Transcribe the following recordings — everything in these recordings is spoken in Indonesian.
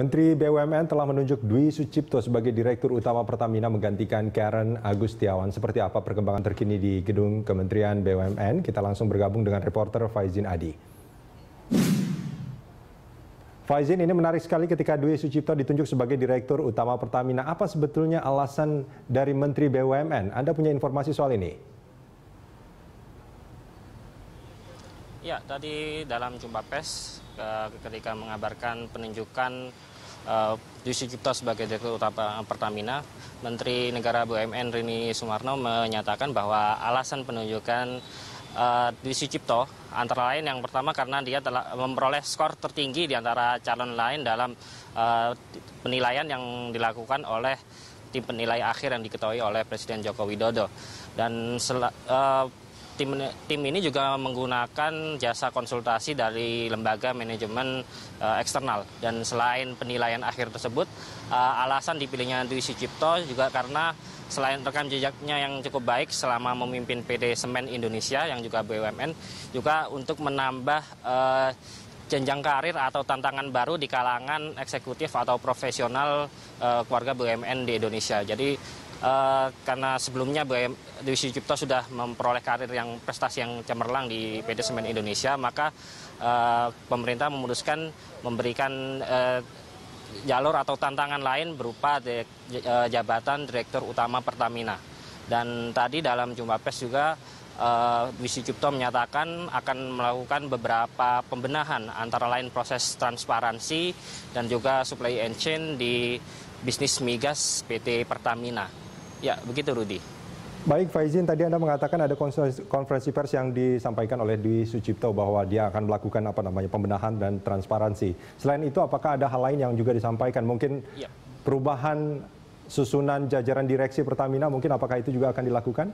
Menteri BUMN telah menunjuk Dwi Sucipto sebagai Direktur Utama Pertamina menggantikan Karen Agustiawan. Seperti apa perkembangan terkini di gedung Kementerian BUMN? Kita langsung bergabung dengan reporter Faizin Adi. Faizin, ini menarik sekali ketika Dwi Sucipto ditunjuk sebagai Direktur Utama Pertamina. Apa sebetulnya alasan dari Menteri BUMN? Anda punya informasi soal ini? Ya, tadi dalam jumpa pes eh, ketika mengabarkan penunjukan uh, eh, Yusuf Cipto sebagai Direktur Utama Pertamina, Menteri Negara BUMN Rini Sumarno menyatakan bahwa alasan penunjukan uh, eh, Dwi Sucipto antara lain yang pertama karena dia telah memperoleh skor tertinggi di antara calon lain dalam penilaian yang dilakukan oleh tim penilai akhir yang diketahui oleh Presiden Joko Widodo dan sel, tim, tim ini juga menggunakan jasa konsultasi dari lembaga manajemen uh, eksternal. Dan selain penilaian akhir tersebut, uh, alasan dipilihnya Dwi Sucipto juga karena selain rekam jejaknya yang cukup baik selama memimpin PD Semen Indonesia yang juga BUMN, juga untuk menambah uh, jenjang karir atau tantangan baru di kalangan eksekutif atau profesional uh, keluarga BUMN di Indonesia. Jadi Eh, karena sebelumnya Dewi Sucipto sudah memperoleh karir yang prestasi yang cemerlang di PT Semen Indonesia, maka uh, pemerintah memutuskan memberikan uh, jalur atau tantangan lain berupa de, uh, jabatan Direktur Utama Pertamina. Dan tadi dalam jumpa pers juga Uh, Wisi Cipto menyatakan akan melakukan beberapa pembenahan antara lain proses transparansi dan juga supply and chain di bisnis migas PT Pertamina. Ya, begitu Rudi. Baik, Faizin, tadi Anda mengatakan ada konferensi pers yang disampaikan oleh Dwi Sucipto bahwa dia akan melakukan apa namanya pembenahan dan transparansi. Selain itu, apakah ada hal lain yang juga disampaikan? Mungkin ya. perubahan susunan jajaran direksi Pertamina, mungkin apakah itu juga akan dilakukan?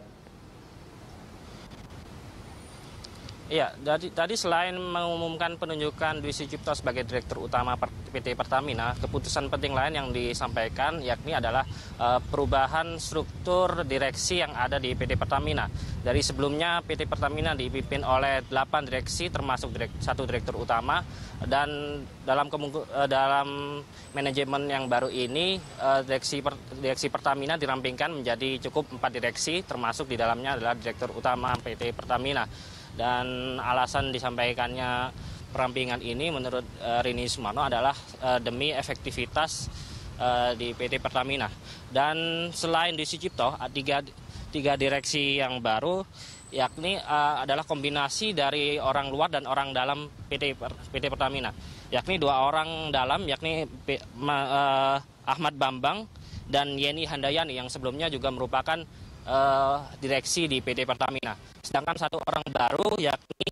Iya, jadi tadi selain mengumumkan penunjukan Dwi Sucipto sebagai Direktur Utama PT Pertamina, keputusan penting lain yang disampaikan yakni adalah e, perubahan struktur direksi yang ada di PT Pertamina. Dari sebelumnya PT Pertamina dipimpin oleh 8 direksi termasuk direk, satu direktur utama dan dalam eh, dalam manajemen yang baru ini e, direksi per, direksi Pertamina dirampingkan menjadi cukup 4 direksi termasuk di dalamnya adalah Direktur Utama PT Pertamina. Dan alasan disampaikannya perampingan ini menurut eh, Rini Sumarno adalah eh, demi efektivitas eh, di PT Pertamina. Dan selain di Sucipto, tiga, tiga direksi yang baru yakni uh, adalah kombinasi dari orang luar dan orang dalam PT PT Pertamina. Yakni dua orang dalam yakni P, uh, Ahmad Bambang dan Yeni Handayani yang sebelumnya juga merupakan uh, direksi di PT Pertamina. Sedangkan satu orang baru yakni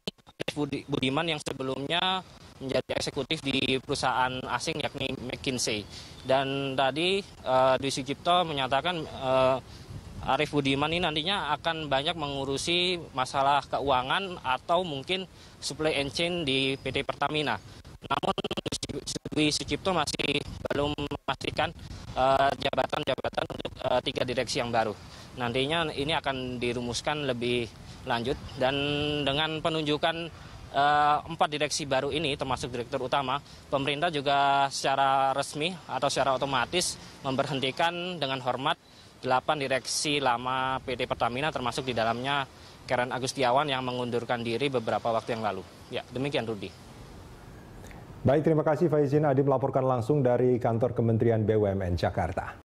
Budi, Budiman yang sebelumnya menjadi eksekutif di perusahaan asing yakni McKinsey. Dan tadi uh, Dwi Sucipto menyatakan uh, Arief Budiman ini nantinya akan banyak mengurusi masalah keuangan atau mungkin supply and chain di PT Pertamina. Namun Dwi Sucipto masih belum memastikan jabatan-jabatan uh, untuk uh, tiga direksi yang baru nantinya ini akan dirumuskan lebih lanjut dan dengan penunjukan eh, empat direksi baru ini termasuk direktur utama pemerintah juga secara resmi atau secara otomatis memberhentikan dengan hormat delapan direksi lama PT Pertamina termasuk di dalamnya Karen Agustiawan yang mengundurkan diri beberapa waktu yang lalu. Ya, demikian Rudi. Baik, terima kasih Faizin Adi melaporkan langsung dari kantor Kementerian BUMN Jakarta.